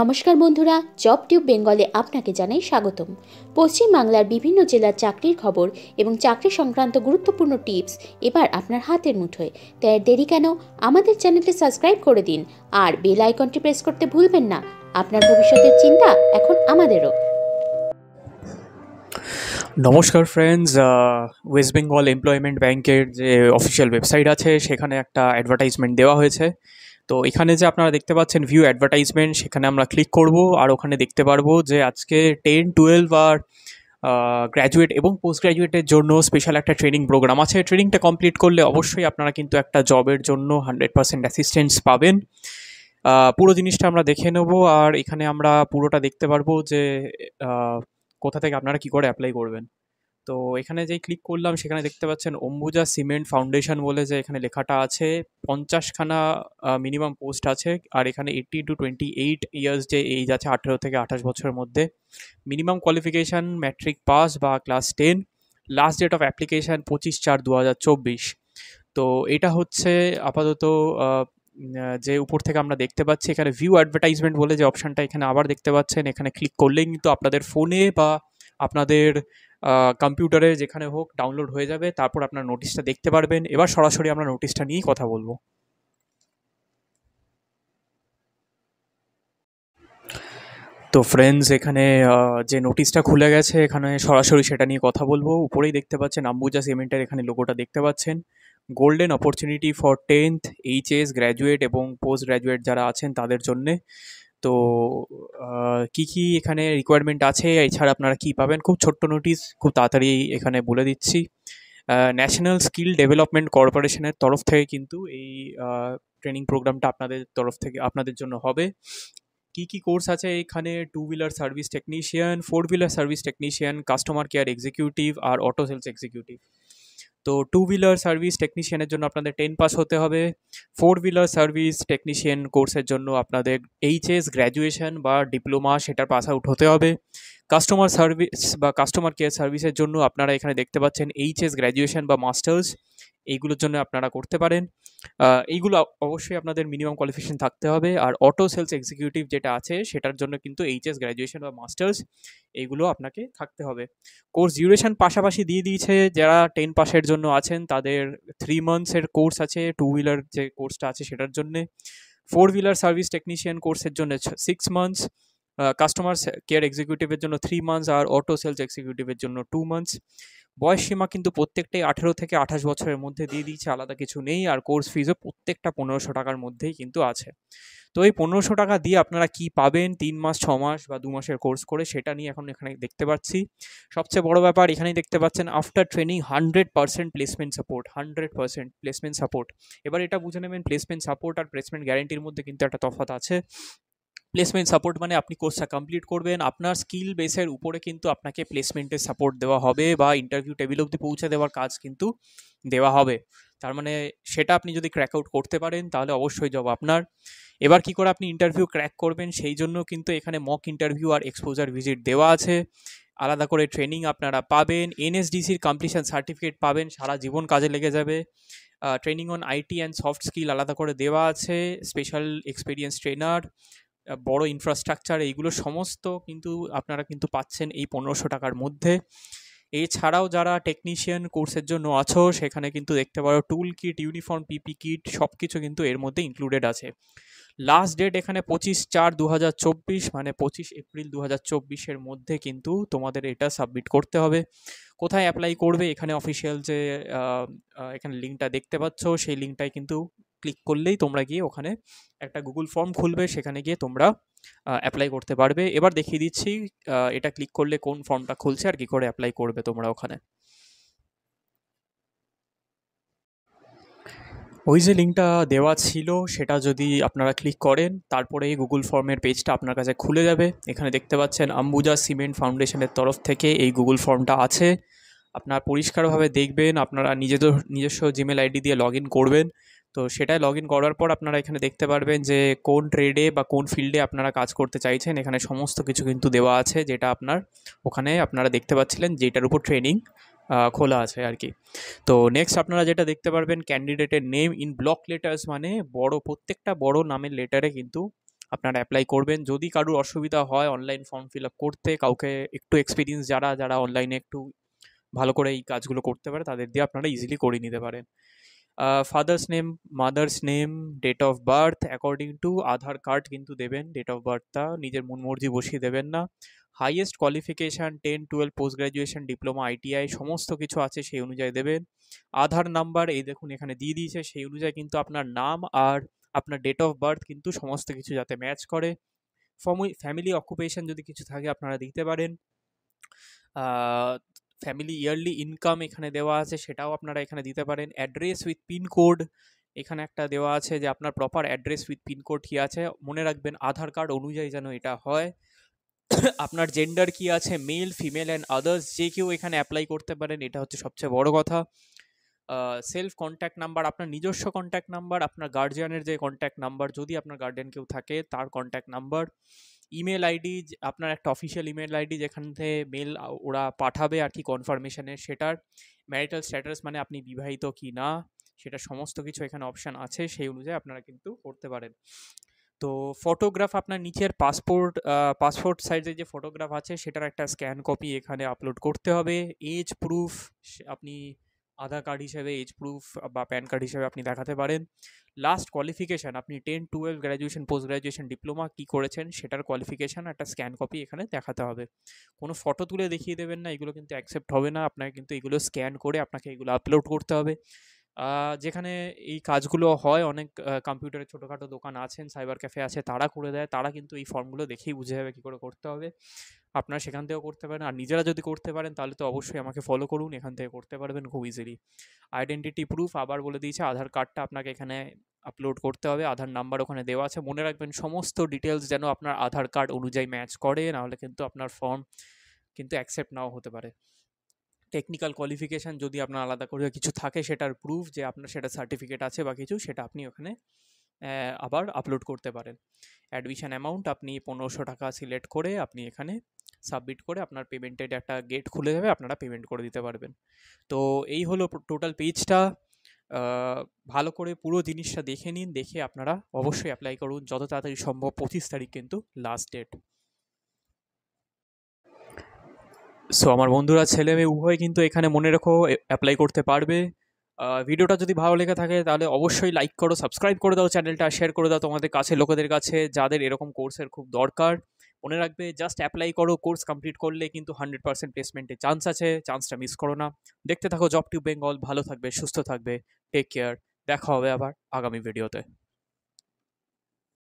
নমস্কার বন্ধুরা job tube বেঙ্গলে আপনাকে জানাই স্বাগতম পশ্চিমবাংলার বিভিন্ন জেলার চাকরির খবর এবং চাকরি সংক্রান্ত গুরুত্বপূর্ণ টিপস এবার আপনার হাতের মুঠোয় তাই দেরি কেন আমাদের চ্যানেলটি সাবস্ক্রাইব করে দিন আর বেল আইকনটি প্রেস করতে ভুলবেন না আপনার ভবিষ্যতের চিন্তা এখন আমাদেরও নমস্কার ফ্রেন্ডস ওয়েস্ট বেঙ্গল এমপ্লয়মেন্ট ব্যাংকের যে অফিসিয়াল ওয়েবসাইট আছে সেখানে একটা অ্যাডভার্টাইজমেন্ট দেওয়া হয়েছে তো এখানে যে আপনারা দেখতে পাচ্ছেন ভিউ অ্যাডভার্টাইজমেন্ট সেখানে আমরা ক্লিক করব আর ওখানে দেখতে পারবো যে আজকে টেন টুয়েলভ আর গ্র্যাজুয়েট এবং পোস্ট গ্র্যাজুয়েটের জন্য স্পেশাল একটা ট্রেনিং প্রোগ্রাম আছে ট্রেনিংটা কমপ্লিট করলে অবশ্যই আপনারা কিন্তু একটা জবের জন্য হান্ড্রেড পার্সেন্ট অ্যাসিস্ট্যান্স পাবেন পুরো জিনিসটা আমরা দেখে নেব আর এখানে আমরা পুরোটা দেখতে পারবো যে কোথা থেকে আপনারা কি করে অ্যাপ্লাই করবেন তো এখানে যেই ক্লিক করলাম সেখানে দেখতে পাচ্ছেন অম্বুজা সিমেন্ট ফাউন্ডেশন বলে যে এখানে লেখাটা আছে পঞ্চাশখানা মিনিমাম পোস্ট আছে আর এখানে eighteen to twenty eight years যে এইজ আছে আঠেরো থেকে আঠাশ বছরের মধ্যে মিনিমাম কোয়ালিফিকেশান ম্যাট্রিক পাস বা class ten last date of application পঁচিশ চার দু হাজার চব্বিশ তো এটা হচ্ছে আপাতত যে উপর থেকে আমরা দেখতে পাচ্ছি এখানে ভিউ অ্যাডভার্টাইজমেন্ট বলে যে অপশানটা এখানে আবার দেখতে পাচ্ছেন এখানে ক্লিক করলেই কিন্তু আপনাদের ফোনে বা আপনাদের কম্পিউটারে যেখানে হোক ডাউনলোড হয়ে যাবে তারপর আপনার নোটিশটা দেখতে পারবেন এবার সরাসরি আমরা নোটিশটা নিয়েই কথা বলবো তো ফ্রেন্ডস এখানে যে নোটিশটা খুলে গেছে এখানে সরাসরি সেটা নিয়ে কথা বলবো উপরেই দেখতে পাচ্ছেন আম্বুজা সিমেন্টের এখানে লোগোটা দেখতে পাচ্ছেন golden opportunity for tenth H S graduate এবং পোস্ট গ্র্যাজুয়েট যারা আছেন তাদের জন্যে তো কি কি এখানে রিকোয়ারমেন্ট আছে এছাড়া আপনারা কি পাবেন খুব ছোট্ট নোটিস খুব তাড়াতাড়ি এখানে বলে দিচ্ছি ন্যাশনাল স্কিল ডেভেলপমেন্ট কর্পোরেশনের তরফ থেকে কিন্তু এই ট্রেনিং প্রোগ্রামটা আপনাদের তরফ থেকে আপনাদের জন্য হবে কি কি কোর্স আছে এখানে two wheeler service technician four wheeler service technician customer care executive আর অটো সেলস এক্সিকিউটিভ তো টু হুইলার সার্ভিস টেকনিশিয়ানের জন্য আপনাদের টেন পাস হতে হবে ফোর হুইলার সার্ভিস টেকনিশিয়ান কোর্সের জন্য আপনাদের এইচএস গ্র্যাজুয়েশন বা ডিপ্লোমা সেটার পাস আউট হতে হবে কাস্টমার সার্ভিস বা কাস্টমার কেয়ার সার্ভিসের জন্য আপনারা এখানে দেখতে পাচ্ছেন এইচএস গ্র্যাজুয়েশন বা মাস্টার্স এইগুলোর জন্য আপনারা করতে পারেন এইগুলো অবশ্যই আপনাদের মিনিমাম কোয়ালিফিকেশন থাকতে হবে আর অটো সেলস এক্সিকিউটিভ যেটা আছে সেটার জন্য কিন্তু এইচএস গ্র্যাজুয়েশন বা মাস্টার্স এইগুলো আপনাকে থাকতে হবে কোর্স ডিউরেশন পাশাপাশি দিয়ে দিয়েছে যারা টেন পাসের জন্য আছেন তাদের থ্রি মান্থসের কোর্স আছে টু হুইলার যে কোর্সটা আছে সেটার জন্যে ফোর হুইলার সার্ভিস টেকনিশিয়ান কোর্সের জন্য সিক্স মান্থস কাস্টমার কেয়ার এক্সিকিউটিভের জন্য থ্রি মান্থস আর অটো সেলস এক্সিকিউটিভের জন্য টু মান্থস বয়স সীমা কিন্তু প্রত্যেকটাই আঠেরো থেকে আঠাশ বছরের মধ্যে দিয়ে দিয়েছে আলাদা কিছু নেই আর কোর্স ফিজও প্রত্যেকটা পনেরোশো টাকার মধ্যেই কিন্তু আছে তো এই পনেরোশো টাকা দিয়ে আপনারা কি পাবেন তিন মাস ছ মাস বা দু মাসের কোর্স করে সেটা নিয়ে এখন এখানে দেখতে পাচ্ছি সবচেয়ে বড় ব্যাপার এখানেই দেখতে পাচ্ছেন after training hundred percent placement support hundred percent placement support এবার এটা বুঝে নেবেন প্লেসমেন্ট সাপোর্ট আর প্লেসমেন্ট গ্যারেন্টির মধ্যে কিন্তু একটা তফাত আছে প্লেসমেন্ট সাপোর্ট মানে আপনি কোর্সটা কমপ্লিট করবেন আপনার স্কিল বেসের উপরে কিন্তু আপনাকে প্লেসমেন্টের সাপোর্ট দেওয়া হবে বা ইন্টারভিউ টেবিল অবধি পৌঁছে দেওয়ার কাজ কিন্তু দেওয়া হবে তার মানে সেটা আপনি যদি ক্র্যাক আউট করতে পারেন তাহলে অবশ্যই যাব আপনার এবার কি করে আপনি ইন্টারভিউ ক্র্যাক করবেন সেই জন্য কিন্তু এখানে মক ইন্টারভিউ আর এক্সপোজার ভিজিট দেওয়া আছে আলাদা করে ট্রেনিং আপনারা পাবেন এনএসডিসির কমপ্লিশন সার্টিফিকেট পাবেন সারা জীবন কাজে লেগে যাবে training on IT and soft skill আলাদা করে দেওয়া আছে স্পেশাল এক্সপিরিয়েন্স ট্রেনার বড় ইনফ্রাস্ট্রাকচার এইগুলো সমস্ত কিন্তু আপনারা কিন্তু পাচ্ছেন এই পনেরোশো টাকার মধ্যে এছাড়াও যারা টেকনিশিয়ান কোর্সের জন্য আছো সেখানে কিন্তু দেখতে পারো tool kit uniform PP kit সব কিছু কিন্তু এর মধ্যে ইনক্লুডেড আছে লাস্ট ডেট এখানে পঁচিশ চার দু মানে পঁচিশ এপ্রিল দু হাজার মধ্যে কিন্তু তোমাদের এটা সাবমিট করতে হবে কোথায় অ্যাপ্লাই করবে এখানে অফিসিয়াল যে এখানে লিঙ্কটা দেখতে পাচ্ছ সেই লিঙ্কটাই কিন্তু ক্লিক করলেই তোমরা গিয়ে ওখানে একটা গুগল ফর্ম খুলবে সেখানে গিয়ে তোমরা অ্যাপ্লাই করতে পারবে এবার দেখিয়ে দিচ্ছি এটা ক্লিক করলে কোন ফর্মটা খুলছে আর কি করে অ্যাপ্লাই করবে তোমরা ওখানে ওই যে লিঙ্কটা দেওয়া ছিল সেটা যদি আপনারা ক্লিক করেন তারপরে গুগল ফর্মের পেজটা আপনার কাছে খুলে যাবে এখানে দেখতে পাচ্ছেন আম্বুজা সিমেন্ট ফাউন্ডেশনের তরফ থেকে এই গুগল ফর্মটা আছে আপনার পরিষ্কারভাবে দেখবেন আপনারা নিজেদের নিজস্ব জিমেল আইডি দিয়ে লগ করবেন তো সেটাই লগ ইন করার পর আপনারা এখানে দেখতে পারবেন যে কোন ট্রেডে বা কোন ফিল্ডে আপনারা কাজ করতে চাইছেন এখানে সমস্ত কিছু কিন্তু দেওয়া আছে যেটা আপনার ওখানে আপনারা দেখতে পাচ্ছিলেন যেটার উপর ট্রেনিং খোলা আছে আর কি তো নেক্সট আপনারা যেটা দেখতে পারবেন ক্যান্ডিডেটের নেম ইন ব্লক লেটার্স মানে বড় প্রত্যেকটা বড় নামের লেটারে কিন্তু আপনারা অ্যাপ্লাই করবেন যদি কারোর অসুবিধা হয় অনলাইন ফর্ম ফিল করতে কাউকে একটু এক্সপিরিয়েন্স যারা যারা অনলাইনে একটু ভালো করে এই কাজগুলো করতে পারে তাদের দিয়ে আপনারা ইজিলি করে নিতে পারেন father's name mother's name date of birth according to Aadhaar card কিন্তু দেবেন ডেট অফ বার্থটা নিজের মন মর্জি বসিয়ে দেবেন না highest qualification ten twelve post graduation diploma ITI সমস্ত কিছু আছে সেই অনুযায়ী দেবেন আধার নাম্বার এই দেখুন এখানে দিয়ে দিয়েছে সেই অনুযায়ী কিন্তু আপনার নাম আর আপনার ডেট অফ বার্থ কিন্তু সমস্ত কিছু যাতে ম্যাচ করে ফ্যামিলি অকুপেশান যদি কিছু থাকে আপনারা দিতে পারেন ফ্যামিলি ইয়ারলি ইনকাম এখানে দেওয়া আছে সেটাও আপনারা এখানে দিতে পারেন অ্যাড্রেস উইথ পিনকোড এখানে একটা দেওয়া আছে যে আপনার প্রপার অ্যাড্রেস উইথ পিনকোড কী আছে মনে রাখবেন আধার কার্ড অনুযায়ী যেন এটা হয় আপনার জেন্ডার কি আছে মেল ফিমেল অ্যান্ড আদার্স যে কেউ এখানে অ্যাপ্লাই করতে পারেন এটা হচ্ছে সবচেয়ে বড় কথা সেলফ কন্ট্যাক্ট নাম্বার আপনার নিজস্ব কন্ট্যাক্ট নাম্বার আপনার গার্জিয়ানের যে কন্ট্যাক্ট নাম্বার যদি আপনার গার্ডিয়ান কেউ থাকে তার কন্ট্যাক্ট নাম্বার ইমেল আইডি আপনার একটা অফিসিয়াল ইমেল আইডি যেখান থেকে মেল ওরা পাঠাবে আর কি কনফার্মেশনের সেটার ম্যারিটাল স্ট্যাটাস মানে আপনি বিবাহিত কি না সেটা সমস্ত কিছু এখানে অপশান আছে সেই অনুযায়ী আপনারা কিন্তু করতে পারেন তো ফটোগ্রাফ আপনার নিচের পাসপোর্ট পাসপোর্ট সাইজে যে ফটোগ্রাফ আছে সেটার একটা স্ক্যান কপি এখানে আপলোড করতে হবে এজ প্রুফ আপনি আধার কার্ড হিসেবে এজ প্রুফ বা প্যান কার্ড হিসেবে আপনি দেখাতে পারেন লাস্ট কোয়ালিফিকেশান আপনি ten twelve graduation post graduation diploma কী করেছেন সেটার কোয়ালিফিকেশান একটা স্ক্যান কপি এখানে দেখাতে হবে কোনো ফটো তুলে দেখিয়ে দেবেন না এগুলো কিন্তু অ্যাকসেপ্ট হবে না আপনাকে কিন্তু এগুলো স্ক্যান করে আপনাকে এগুলো আপলোড করতে হবে যেখানে এই কাজগুলো হয় অনেক কম্পিউটারের ছোটোখাটো দোকান আছেন সাইবার ক্যাফে আছে তারা করে দেয় তারা কিন্তু এই ফর্মগুলো দেখেই বুঝে যাবে কী করে করতে হবে আপনারা সেখান থেকেও করতে পারেন আর নিজেরা যদি করতে পারেন তাহলে তো অবশ্যই আমাকে ফলো করুন এখান থেকে করতে পারবেন খুব ইজিলি আইডেন্টিটি প্রুফ আবার বলে দিয়েছে আধার কার্ডটা আপনাকে এখানে আপলোড করতে হবে আধার নাম্বার ওখানে দেওয়া আছে মনে রাখবেন সমস্ত ডিটেলস যেন আপনার আধার কার্ড অনুযায়ী ম্যাচ করে নাহলে কিন্তু আপনার ফর্ম কিন্তু অ্যাকসেপ্ট নাও হতে পারে টেকনিক্যাল কোয়ালিফিকেশান যদি আপনার আলাদা করে কিছু থাকে সেটার প্রুফ যে আপনার সেটা সার্টিফিকেট আছে বা কিছু সেটা আপনি ওখানে আবার আপলোড করতে পারেন অ্যাডমিশান অ্যামাউন্ট আপনি পনেরোশো টাকা সিলেক্ট করে আপনি এখানে সাবমিট করে আপনার পেমেন্টের একটা গেট খুলে যাবে আপনারা পেমেন্ট করে দিতে পারবেন তো এই হলো টোটাল পেজটা ভালো করে পুরো জিনিসটা দেখে নিন দেখে আপনারা অবশ্যই অ্যাপ্লাই করুন যত তাড়াতাড়ি সম্ভব পঁচিশ তারিখ কিন্তু লাস্ট ডেট সো আমার বন্ধুরা ছেলে মেয়ে উভয় কিন্তু এখানে মনে রেখো অ্যাপ্লাই করতে পারবে ভিডিওটা যদি ভালো লেগে থাকে তাহলে অবশ্যই লাইক করো সাবস্ক্রাইব করে দাও চ্যানেলটা শেয়ার করে দাও তোমাদের কাছে লোকেদের কাছে যাদের এরকম কোর্সের খুব দরকার মনে রাখবে জাস্ট অ্যাপ্লাই করো কোর্স কমপ্লিট করলে কিন্তু হান্ড্রেড পার্সেন্ট প্লেসমেন্টের চান্স আছে চান্সটা মিস করো না দেখতে থাকো জব টিউব বেঙ্গল ভালো থাকবে সুস্থ থাকবে টেক কেয়ার দেখা হবে আবার আগামী ভিডিওতে